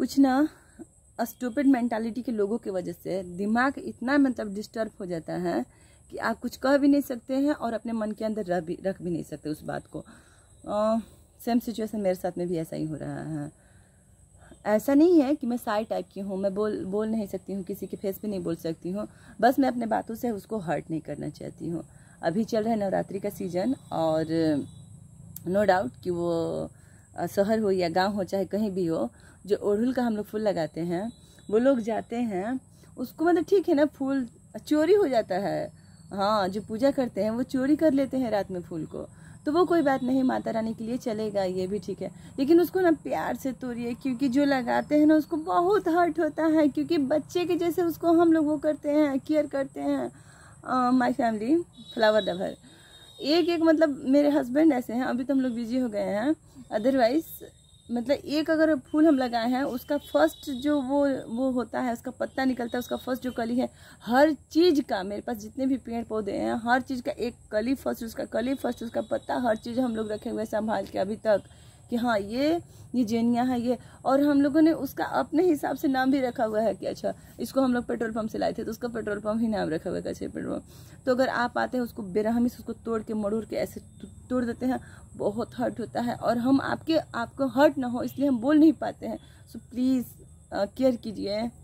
कुछ ना stupid mentality के लोगों की वजह से दिमाग इतना मतलब डिस्टर्ब हो जाता है कि आप कुछ कह भी नहीं सकते हैं और अपने मन के अंदर रख भी रख भी नहीं सकते उस बात को सेम सिचुएशन मेरे साथ में भी ऐसा ही हो रहा है ऐसा नहीं है कि मैं साई टाइप की हूँ मैं बोल बोल नहीं सकती हूँ किसी के फेस पे नहीं बोल सकती हूँ बस मैं अपने बातों से उसको हर्ट नहीं करना चाहती हूँ अभी चल रहा है नवरात्रि का सीज़न और नो डाउट कि वो शहर हो या गांव हो चाहे कहीं भी हो जो ओढ़ुल का हम लोग फूल लगाते हैं वो लोग जाते हैं उसको मतलब ठीक है ना फूल चोरी हो जाता है हाँ जो पूजा करते हैं वो चोरी कर लेते हैं रात में फूल को तो वो कोई बात नहीं माता रानी के लिए चलेगा ये भी ठीक है लेकिन उसको ना प्यार से तोड़िए क्योंकि जो लगाते हैं ना उसको बहुत हर्ट होता है क्योंकि बच्चे के जैसे उसको हम लोग वो करते हैं केयर करते हैं माय फैमिली फ्लावर डबर एक एक मतलब मेरे हस्बैंड ऐसे हैं अभी तो हम लोग बिजी हो गए हैं अदरवाइज मतलब एक अगर फूल हम लगाए हैं उसका फर्स्ट जो वो वो होता है उसका पत्ता निकलता है उसका फर्स्ट जो कली है हर चीज़ का मेरे पास जितने भी पेड़ पौधे हैं हर चीज़ का एक कली फर्स्ट उसका कली फर्स्ट उसका पत्ता हर चीज़ हम लोग रखे हुए संभाल के अभी तक कि हाँ ये ये जेनिया है ये और हम लोगों ने उसका अपने हिसाब से नाम भी रखा हुआ है कि अच्छा इसको हम लोग पेट्रोल पंप से लाए थे तो उसका पेट्रोल पंप ही नाम रखा हुआ है कच्चे पेट्रोल पंप तो अगर आप आते हैं उसको बेरहमी से उसको तोड़ के मड़ोड़ के ऐसे तोड़ देते हैं बहुत हर्ट होता है और हम आपके आपको हर्ट ना हो इसलिए हम बोल नहीं पाते हैं सो प्लीज़ केयर कीजिए